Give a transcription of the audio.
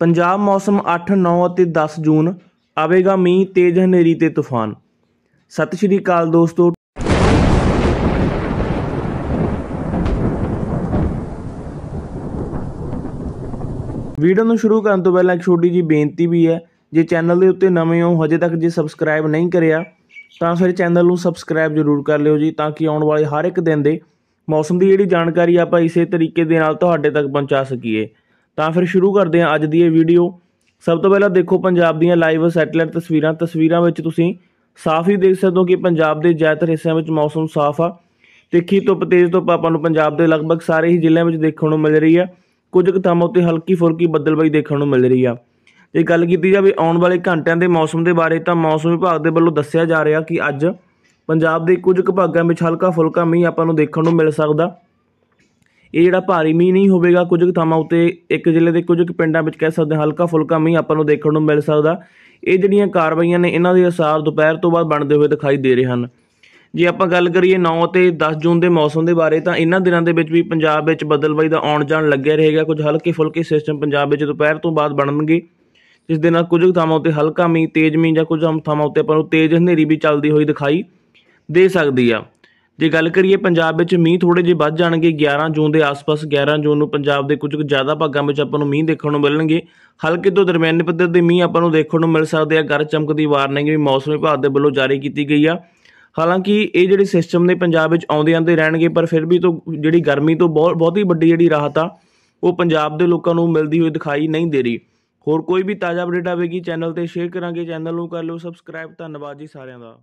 ਪੰਜਾਬ ਮੌਸਮ 8 9 ਅਤੇ 10 ਜੂਨ ਆਵੇਗਾ ਮੀਂਹ ਤੇਜ਼ ਹਨੇਰੀ ਤੇ ਤੂਫਾਨ ਸਤਿ ਸ਼੍ਰੀ ਅਕਾਲ ਦੋਸਤੋ ਵੀਡੀਓ ਨੂੰ ਸ਼ੁਰੂ ਕਰਨ ਤੋਂ ਪਹਿਲਾਂ ਇੱਕ ਛੋਟੀ ਜੀ ਬੇਨਤੀ ਵੀ ਹੈ ਜੇ ਚੈਨਲ ਦੇ ਉੱਤੇ ਨਵੇਂ ਹੋ ਹਜੇ ਤੱਕ ਜੇ ਸਬਸਕ੍ਰਾਈਬ ਨਹੀਂ ਕਰਿਆ ਤਾਂ ਫਿਰ ਚੈਨਲ ਨੂੰ ਸਬਸਕ੍ਰਾਈਬ ਜ਼ਰੂਰ ਕਰ ਲਿਓ ਜੀ ਤਾਂ ਕਿ ਆਉਣ ਵਾਲੇ ਹਰ ਇੱਕ ਦਿਨ ਦੇ ਮੌਸਮ ਦੀ ਜਿਹੜੀ ਜਾਣਕਾਰੀ ਆਪਾਂ ਇਸੇ ਤਰੀਕੇ ਦੇ ਨਾਲ ਤੁਹਾਡੇ ਤੱਕ ਪਹੁੰਚਾ ਸਕੀਏ ਤਾਂ ਫਿਰ ਸ਼ੁਰੂ ਕਰਦੇ ਹਾਂ ਅੱਜ ਦੀ ਇਹ ਵੀਡੀਓ ਸਭ ਤੋਂ ਪਹਿਲਾਂ ਦੇਖੋ ਪੰਜਾਬ ਦੀਆਂ ਲਾਈਵ ਸੈਟੇਲਾਈਟ ਤਸਵੀਰਾਂ ਤਸਵੀਰਾਂ ਵਿੱਚ ਤੁਸੀਂ ਸਾਫ਼ ਹੀ ਦੇਖ ਸਕਦੇ ਹੋ ਕਿ ਪੰਜਾਬ ਦੇ ਜ਼ਿਆਦਾਤਰ ਹਿੱਸਿਆਂ ਵਿੱਚ ਮੌਸਮ ਸਾਫ਼ ਆ ਤਿੱਖੀ ਧੁੱਪ ਤੇਜ਼ ਧੁੱਪ ਆਪਾਂ ਨੂੰ ਪੰਜਾਬ ਦੇ ਲਗਭਗ ਸਾਰੇ ਹੀ ਜ਼ਿਲ੍ਹਿਆਂ ਵਿੱਚ ਦੇਖਣ ਨੂੰ ਮਿਲ ਰਹੀ ਆ ਕੁਝ ਕੁ ਥਾਵਾਂ ਉੱਤੇ ਹਲਕੀ ਫੁਲਕੀ ਬੱਦਲਬਾਈ ਦੇਖਣ ਨੂੰ ਮਿਲ ਰਹੀ ਆ ਜੇ ਗੱਲ ਕੀਤੀ ਜਾਵੇ ਆਉਣ ਵਾਲੇ ਘੰਟਿਆਂ ਦੇ ਮੌਸਮ ਦੇ ਬਾਰੇ ਤਾਂ ਮੌਸਮ ਵਿਭਾਗ ਦੇ ਵੱਲੋਂ ਦੱਸਿਆ ਜਾ ਰਿਹਾ ਕਿ ਅੱਜ ਪੰਜਾਬ ਦੇ ਕੁਝ ਕੁ ਭਾਗਾਂ ਵਿੱਚ ਹਲਕਾ ਫੁਲਕਾ ਮੀਂਹ ਆਪਾਂ ਨੂੰ ਦੇਖਣ ਨੂੰ ਮਿਲ ਸਕਦਾ ਇਹ ਜਿਹੜਾ ਭਾਰੀ ਮੀਂਹ ਨਹੀਂ ਹੋਵੇਗਾ ਕੁਝ ਕੁ ਥਾਵਾਂ ਉੱਤੇ ਇੱਕ ਜ਼ਿਲ੍ਹੇ ਦੇ ਕੁਝ ਕੁ ਪਿੰਡਾਂ ਵਿੱਚ ਕਹਿ ਸਕਦੇ ਹਲਕਾ ਫੁਲਕਾ ਮੀਂਹ ਆਪਾਂ ਨੂੰ ਦੇਖਣ ਨੂੰ ਮਿਲ ਸਕਦਾ ਇਹ ਜਿਹੜੀਆਂ ਕਾਰਵਾਈਆਂ ਨੇ ਇਹਨਾਂ ਦੇ ਅਸਰ ਦੁਪਹਿਰ ਤੋਂ ਬਾਅਦ ਬਣਦੇ ਹੋਏ ਦਿਖਾਈ ਦੇ ਰਹੇ ਹਨ ਜੇ ਆਪਾਂ ਗੱਲ ਕਰੀਏ 9 ਤੇ 10 ਜੂਨ ਦੇ ਮੌਸਮ ਦੇ ਬਾਰੇ ਤਾਂ ਇਹਨਾਂ ਦਿਨਾਂ ਦੇ ਵਿੱਚ ਵੀ ਪੰਜਾਬ ਵਿੱਚ ਬਦਲਵਾਈ ਦਾ ਆਉਣ ਜਾਣ ਲੱਗਿਆ ਰਹੇਗਾ ਕੁਝ ਹਲਕੇ ਫੁਲਕੇ ਸਿਸਟਮ ਪੰਜਾਬ ਵਿੱਚ ਦੁਪਹਿਰ ਤੋਂ ਬਾਅਦ ਬਣਨਗੇ ਜਿਸ ਦੇ ਨਾਲ ਕੁਝ ਥਾਵਾਂ ਉੱਤੇ ਹਲਕਾ ਮੀਂਹ ਤੇਜ਼ ਮੀਂਹ ਜਾਂ ਕੁਝ ਥਾਵਾਂ ਉੱਤੇ ਆਪਾਂ ਨੂੰ ਤੇਜ਼ ਹਨੇਰੀ ਵੀ ਚੱਲਦੀ ਹੋਈ ਦਿਖਾਈ ਦੇ ਸਕਦੀ ਆ ਜੇ ਗੱਲ ਕਰੀਏ ਪੰਜਾਬ ਵਿੱਚ ਮੀਂਹ ਥੋੜੇ ਜਿਹਾ ਵੱਧ ਜਾਣਗੇ 11 ਜੂਨ ਦੇ ਆਸ-ਪਾਸ 11 ਜੂਨ ਨੂੰ ਪੰਜਾਬ ਦੇ ਕੁਝ ਜ਼ਿਆਦਾ ਭਾਗਾਂ ਵਿੱਚ ਆਪਾਂ ਨੂੰ ਮੀਂਹ ਦੇਖਣ ਨੂੰ ਮਿਲਣਗੇ ਹਲਕੇ ਤੋਂ ਦਰਮਿਆਨੇ ਪੱਧਰ ਦੇ ਮੀਂਹ ਆਪਾਂ ਨੂੰ ਦੇਖਣ ਨੂੰ ਮਿਲ ਸਕਦੇ ਆ ਚਮਕ ਚਮਕਦੀ ਵਾਰਨਿੰਗ ਵੀ ਮੌਸਮ ਵਿਭਾਗ ਦੇ ਵੱਲੋਂ ਜਾਰੀ ਕੀਤੀ ਗਈ ਆ ਹਾਲਾਂਕਿ ਇਹ ਜਿਹੜੇ ਸਿਸਟਮ ਨੇ ਪੰਜਾਬ ਵਿੱਚ ਆਉਂਦੇ ਆਂਦੇ ਰਹਿਣਗੇ ਪਰ ਫਿਰ ਵੀ ਤੋਂ ਜਿਹੜੀ ਗਰਮੀ ਤੋਂ ਬਹੁਤ ਬਹੁਤ ਹੀ ਵੱਡੀ ਜਿਹੜੀ ਰਾਹਤ ਆ ਉਹ ਪੰਜਾਬ ਦੇ ਲੋਕਾਂ ਨੂੰ ਮਿਲਦੀ ਹੋਈ ਦਿਖਾਈ ਨਹੀਂ ਦੇ ਰਹੀ ਹੋਰ ਕੋਈ ਵੀ ਤਾਜ਼ਾ ਅਪਡੇਟ ਆਵੇਗੀ ਚੈਨਲ ਤੇ ਸ਼ੇਅਰ ਕਰਾਂਗੇ ਚੈਨਲ ਨੂੰ ਕਰ ਲਓ ਸਬਸਕ੍ਰਾਈਬ ਧੰਨਵਾਦ ਜੀ ਸਾਰਿਆਂ ਦਾ